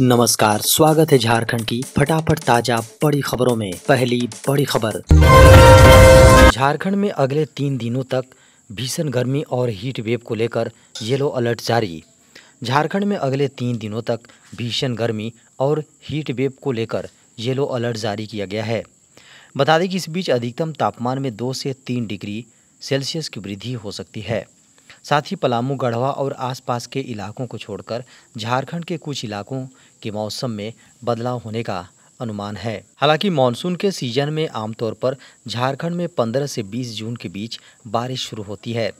नमस्कार स्वागत है झारखंड की फटाफट ताजा बड़ी खबरों में पहली बड़ी खबर झारखंड में अगले तीन दिनों तक भीषण गर्मी और हीट वेव को लेकर येलो अलर्ट जारी झारखंड में अगले तीन दिनों तक भीषण गर्मी और हीट वेव को लेकर येलो अलर्ट जारी किया गया है बता दें कि इस बीच अधिकतम तापमान में दो से तीन डिग्री सेल्सियस की वृद्धि हो सकती है साथ ही पलामू गढ़वा और आसपास के इलाकों को छोड़कर झारखंड के कुछ इलाकों के मौसम में बदलाव होने का अनुमान है हालांकि मानसून के सीजन में आमतौर पर झारखंड में 15 से 20 जून के बीच बारिश शुरू होती है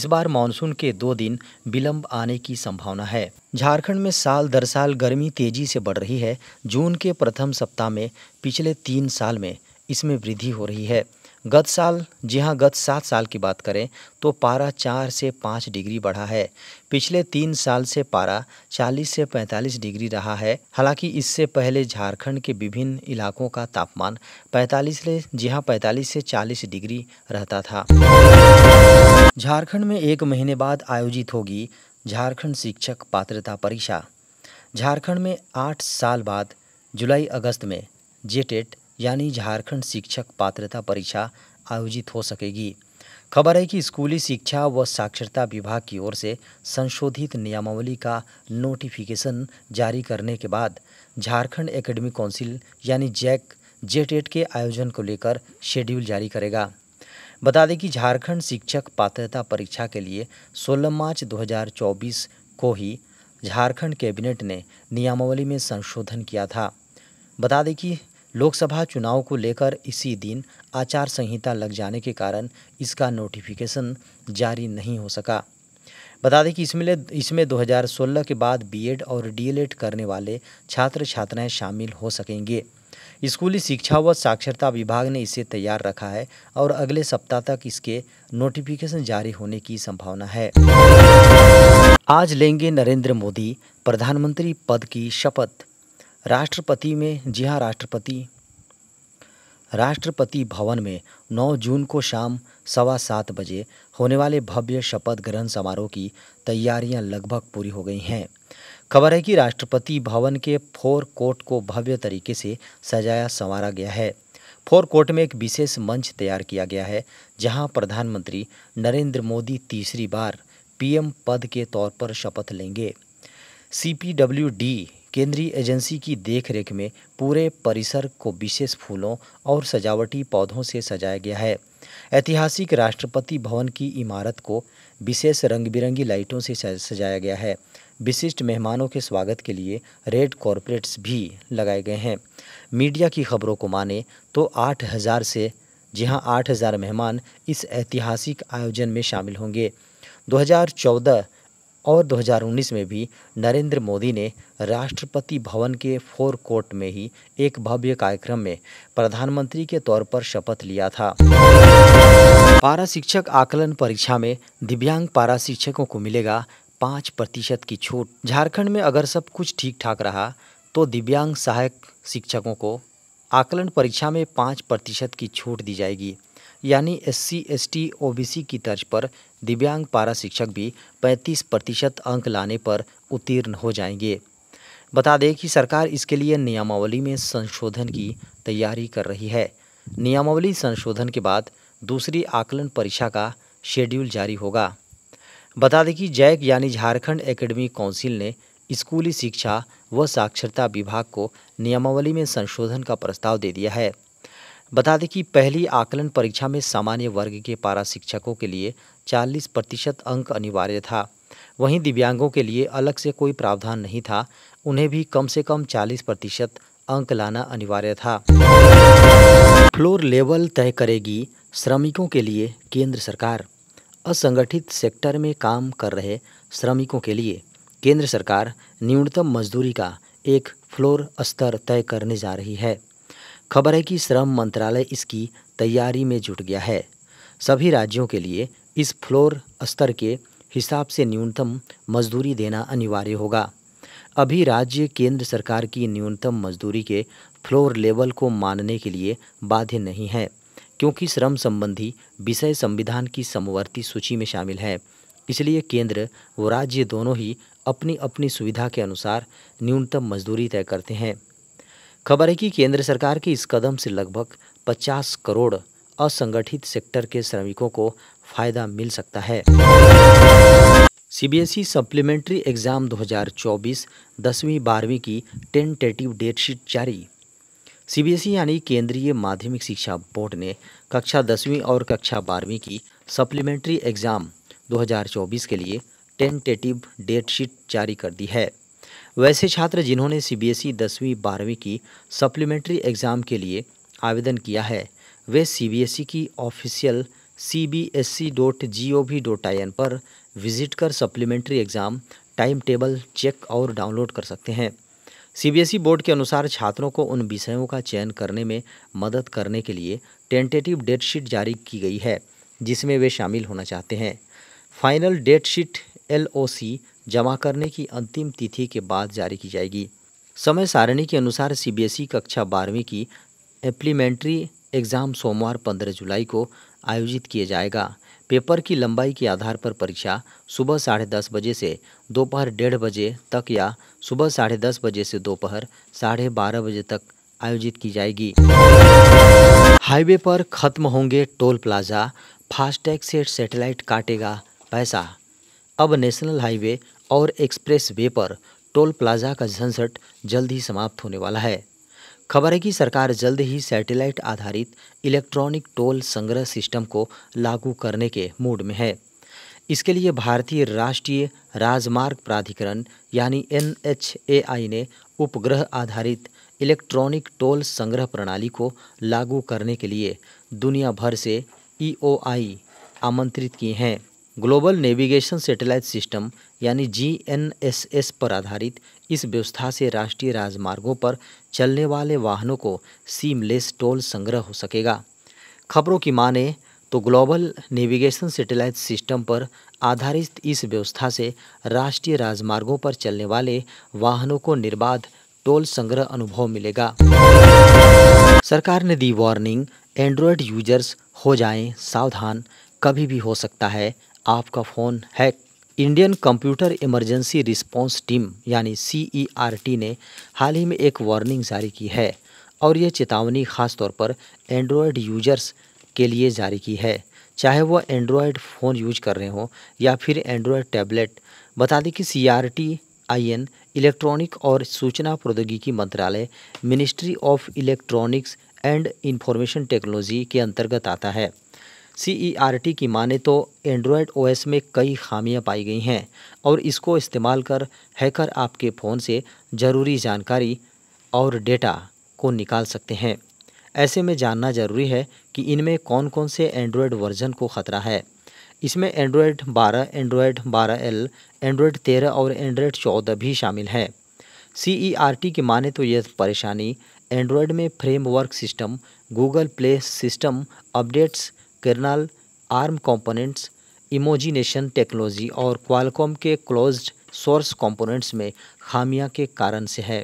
इस बार मानसून के दो दिन विलंब आने की संभावना है झारखंड में साल दर साल गर्मी तेजी से बढ़ रही है जून के प्रथम सप्ताह में पिछले तीन साल में इसमें वृद्धि हो रही है गत साल जी हाँ गत सात साल की बात करें तो पारा चार से पाँच डिग्री बढ़ा है पिछले तीन साल से पारा चालीस से पैंतालीस डिग्री रहा है हालांकि इससे पहले झारखंड के विभिन्न इलाकों का तापमान पैंतालीस से जी हाँ पैंतालीस से चालीस डिग्री रहता था झारखंड में एक महीने बाद आयोजित होगी झारखंड शिक्षक पात्रता परीक्षा झारखंड में आठ साल बाद जुलाई अगस्त में जेटेट यानी झारखंड शिक्षक पात्रता परीक्षा आयोजित हो सकेगी खबर है कि स्कूली शिक्षा व साक्षरता विभाग की ओर से संशोधित नियमावली का नोटिफिकेशन जारी करने के बाद झारखंड एकेडमिक काउंसिल यानी जैक जेटेट के आयोजन को लेकर शेड्यूल जारी करेगा बता दें कि झारखंड शिक्षक पात्रता परीक्षा के लिए 16 मार्च 2024 को ही झारखंड कैबिनेट ने नियमावली में संशोधन किया था बता दें कि लोकसभा चुनाव को लेकर इसी दिन आचार संहिता लग जाने के कारण इसका नोटिफिकेशन जारी नहीं हो सका बता दें कि इसमें इसमें 2016 के बाद बीएड और डीएलएड करने वाले छात्र छात्राएं शामिल हो सकेंगे स्कूली शिक्षा व साक्षरता विभाग ने इसे तैयार रखा है और अगले सप्ताह तक इसके नोटिफिकेशन जारी होने की संभावना है आज लेंगे नरेंद्र मोदी प्रधानमंत्री पद की शपथ राष्ट्रपति में जी हाँ राष्ट्रपति राष्ट्रपति भवन में 9 जून को शाम सवा सात बजे होने वाले भव्य शपथ ग्रहण समारोह की तैयारियां लगभग पूरी हो गई हैं खबर है कि राष्ट्रपति भवन के फोर कोर्ट को भव्य तरीके से सजाया संवारा गया है फोर कोर्ट में एक विशेष मंच तैयार किया गया है जहां प्रधानमंत्री नरेंद्र मोदी तीसरी बार पीएम पद के तौर पर शपथ लेंगे सीपीडब्ल्यूडी केंद्रीय एजेंसी की देखरेख में पूरे परिसर को विशेष फूलों और सजावटी पौधों से सजाया गया है ऐतिहासिक राष्ट्रपति भवन की इमारत को विशेष रंग बिरंगी लाइटों से सजाया गया है विशिष्ट मेहमानों के स्वागत के लिए रेड कॉरपोरेट्स भी लगाए गए हैं मीडिया की खबरों को माने तो आठ हज़ार से जहां हजार मेहमान इस ऐतिहासिक आयोजन में शामिल होंगे 2014 और 2019 में भी नरेंद्र मोदी ने राष्ट्रपति भवन के फोर कोर्ट में ही एक भव्य कार्यक्रम में प्रधानमंत्री के तौर पर शपथ लिया था पारा शिक्षक आकलन परीक्षा में दिव्यांग पारा शिक्षकों को मिलेगा पाँच प्रतिशत की छूट झारखंड में अगर सब कुछ ठीक ठाक रहा तो दिव्यांग सहायक शिक्षकों को आकलन परीक्षा में पाँच प्रतिशत की छूट दी जाएगी यानी S C S T O B C की तर्ज पर दिव्यांग पारा शिक्षक भी 35 प्रतिशत अंक लाने पर उत्तीर्ण हो जाएंगे बता दें कि सरकार इसके लिए नियमावली में संशोधन की तैयारी कर रही है नियमावली संशोधन के बाद दूसरी आकलन परीक्षा का शेड्यूल जारी होगा बता दें कि जैक यानी झारखंड एकेडमी काउंसिल ने स्कूली शिक्षा व साक्षरता विभाग को नियमावली में संशोधन का प्रस्ताव दे दिया है बता दें कि पहली आकलन परीक्षा में सामान्य वर्ग के पारा शिक्षकों के लिए 40 प्रतिशत अंक अनिवार्य था वहीं दिव्यांगों के लिए अलग से कोई प्रावधान नहीं था उन्हें भी कम से कम 40 प्रतिशत अंक लाना अनिवार्य था फ्लोर लेवल तय करेगी श्रमिकों के लिए केंद्र सरकार असंगठित सेक्टर में काम कर रहे श्रमिकों के लिए केंद्र सरकार न्यूनतम मजदूरी का एक फ्लोर स्तर तय करने जा रही है खबर है कि श्रम मंत्रालय इसकी तैयारी में जुट गया है सभी राज्यों के लिए इस फ्लोर स्तर के हिसाब से न्यूनतम मजदूरी देना अनिवार्य होगा अभी राज्य केंद्र सरकार की न्यूनतम मजदूरी के फ्लोर लेवल को मानने के लिए बाध्य नहीं है क्योंकि श्रम संबंधी विषय संविधान की समवर्ती सूची में शामिल है इसलिए केंद्र व राज्य दोनों ही अपनी अपनी सुविधा के अनुसार न्यूनतम मजदूरी तय करते हैं खबर है कि केंद्र सरकार के इस कदम से लगभग 50 करोड़ असंगठित सेक्टर के श्रमिकों को फायदा मिल सकता है सीबीएसई सप्लीमेंट्री एग्जाम 2024 दसवीं बारहवीं की टेंटेटिव डेटशीट जारी सीबीएसई यानी केंद्रीय माध्यमिक शिक्षा बोर्ड ने कक्षा दसवीं और कक्षा बारहवीं की सप्लीमेंट्री एग्ज़ाम 2024 के लिए टेंटेटिव डेटशीट जारी कर दी है वैसे छात्र जिन्होंने सी बी एस ई दसवीं बारहवीं की सप्लीमेंट्री एग्ज़ाम के लिए आवेदन किया है वे सी बी एस ई की official C B S E dot G O V dot I N पर विजिट कर supplementary exam time table check और डाउनलोड कर सकते हैं C B S E board के अनुसार छात्रों को उन विषयों का चयन करने में मदद करने के लिए टेंटेटिव डेट शीट जारी की गई है जिसमें वे शामिल होना चाहते हैं final date sheet L O C जमा करने की अंतिम तिथि के बाद जारी की जाएगी समय सारणी के अनुसार सीबीएसई e कक्षा बारहवीं की एप्लीमेंट्री एग्ज़ाम सोमवार 15 जुलाई को आयोजित किया जाएगा पेपर की लंबाई के आधार पर परीक्षा सुबह साढ़े दस बजे से दोपहर डेढ़ बजे तक या सुबह साढ़े दस बजे से दोपहर साढ़े बारह बजे तक आयोजित की जाएगी हाईवे पर खत्म होंगे टोल प्लाजा फास्टैग से सेटेलाइट काटेगा पैसा अब नेशनल हाईवे और एक्सप्रेस वे पर टोल प्लाजा का झंझट जल्द ही समाप्त होने वाला है खबर है कि सरकार जल्द ही सैटेलाइट आधारित इलेक्ट्रॉनिक टोल संग्रह सिस्टम को लागू करने के मूड में है इसके लिए भारतीय राष्ट्रीय राजमार्ग प्राधिकरण यानी एन ने उपग्रह आधारित इलेक्ट्रॉनिक टोल संग्रह प्रणाली को लागू करने के लिए दुनिया भर से ई आमंत्रित किए हैं ग्लोबल नेविगेशन सैटेलाइट सिस्टम यानी जीएनएसएस पर आधारित इस व्यवस्था से राष्ट्रीय राजमार्गों पर चलने वाले वाहनों को सीमलेस टोल संग्रह हो सकेगा खबरों की माने तो ग्लोबल नेविगेशन सैटेलाइट सिस्टम पर आधारित इस व्यवस्था से राष्ट्रीय राजमार्गों पर चलने वाले वाहनों को निर्बाध टोल संग्रह अनुभव मिलेगा सरकार ने दी वार्निंग एंड्रॉयड यूजर्स हो जाएं सावधान कभी भी हो सकता है आपका phone hack Indian computer emergency response team यानी सी e ने हाल ही में एक वार्निंग जारी की है और यह चेतावनी ख़ास तौर पर एंड्रॉयड यूजर्स के लिए जारी की है चाहे वह एंड्रॉयड फ़ोन यूज कर रहे हों या फिर एंड्रॉयड टैबलेट बता दें कि C R T I N electronic और सूचना प्रौद्योगिकी मंत्रालय ministry of electronics and information technology के अंतर्गत आता है सी e की माने तो एंड्रॉयड ओएस में कई खामियां पाई गई हैं और इसको इस्तेमाल कर हैकर आपके फ़ोन से ज़रूरी जानकारी और डेटा को निकाल सकते हैं ऐसे में जानना ज़रूरी है कि इनमें कौन कौन से एंड्रॉयड वर्जन को ख़तरा है इसमें एंड्रॉयड 12, एंड्रॉयड 12L, एंड्रॉयड 13 और एंड्रॉयड चौदह भी शामिल हैं सी e की माने तो यह परेशानी एंड्रॉयड में framework system Google Play system updates kernel Arm components Imagination technology और क्वालकॉम के क्लोज्ड सोर्स कंपोनेंट्स में खामियां के कारण से है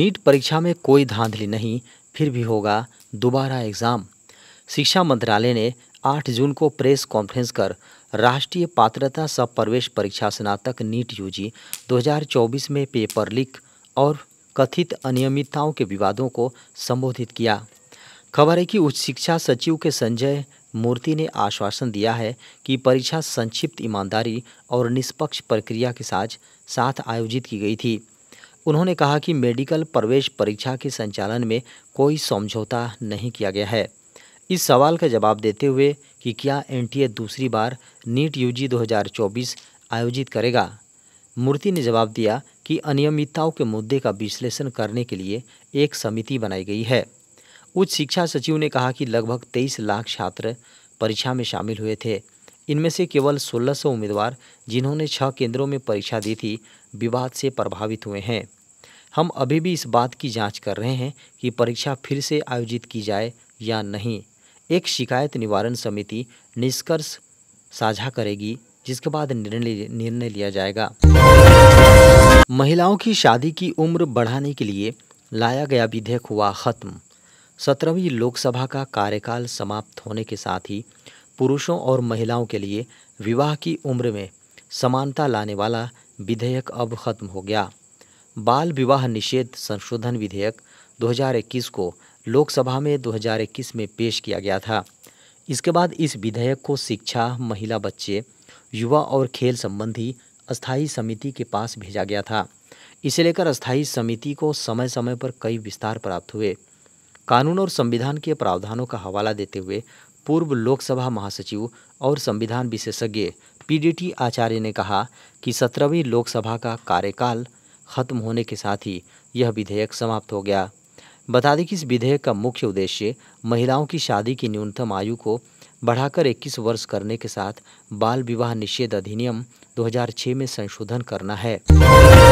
नीट परीक्षा में कोई धांधली नहीं फिर भी होगा दोबारा एग्ज़ाम शिक्षा मंत्रालय ने 8 जून को प्रेस कॉन्फ्रेंस कर राष्ट्रीय पात्रता सब प्रवेश परीक्षा स्नातक नीट यूजी 2024 में पेपर लीक और कथित अनियमितताओं के विवादों को संबोधित किया खबर है कि उच्च शिक्षा सचिव के संजय मूर्ति ने आश्वासन दिया है कि परीक्षा संक्षिप्त ईमानदारी और निष्पक्ष प्रक्रिया के साथ साथ आयोजित की गई थी उन्होंने कहा कि मेडिकल प्रवेश परीक्षा के संचालन में कोई समझौता नहीं किया गया है इस सवाल का जवाब देते हुए कि क्या एन दूसरी बार नीट यू जी आयोजित करेगा मूर्ति ने जवाब दिया कि अनियमितताओं के मुद्दे का विश्लेषण करने के लिए एक समिति बनाई गई है उच्च शिक्षा सचिव ने कहा कि लगभग तेईस लाख छात्र परीक्षा में शामिल हुए थे इनमें से केवल 1600 उम्मीदवार जिन्होंने छह केंद्रों में परीक्षा दी थी विवाद से प्रभावित हुए हैं हम अभी भी इस बात की जांच कर रहे हैं कि परीक्षा फिर से आयोजित की जाए या नहीं एक शिकायत निवारण समिति निष्कर्ष साझा करेगी जिसके बाद निर्णय निर्णय लिया जाएगा महिलाओं की शादी की उम्र बढ़ाने के लिए लाया गया विधेयक हुआ खत्म सत्रहवीं लोकसभा का कार्यकाल समाप्त होने के साथ ही पुरुषों और महिलाओं के लिए विवाह की उम्र में समानता लाने वाला विधेयक अब खत्म हो गया बाल विवाह निषेध संशोधन विधेयक 2021 को लोकसभा में 2021 में पेश किया गया था इसके बाद इस विधेयक को शिक्षा महिला बच्चे युवा और खेल संबंधी अस्थायी समिति के पास भेजा गया था इसे लेकर अस्थायी समिति को समय समय पर कई विस्तार प्राप्त हुए कानून और संविधान के प्रावधानों का हवाला देते हुए पूर्व लोकसभा महासचिव और संविधान विशेषज्ञ पीडीटी आचार्य ने कहा कि सत्रहवीं लोकसभा का कार्यकाल खत्म होने के साथ ही यह विधेयक समाप्त हो गया बता दें कि इस विधेयक का मुख्य उद्देश्य महिलाओं की शादी की न्यूनतम आयु को बढ़ाकर 21 वर्ष करने के साथ बाल विवाह निषेध अधिनियम 2006 में संशोधन करना है